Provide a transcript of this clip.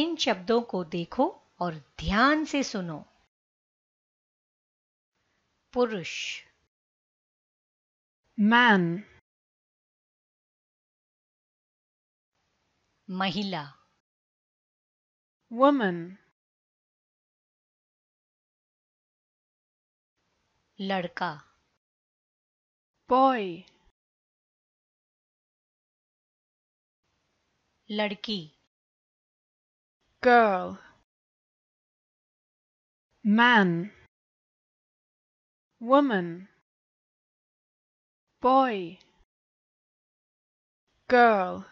इन शब्दों को देखो और ध्यान से सुनो पुरुष मैन महिला वुमन लड़का बॉय लड़की girl man woman boy girl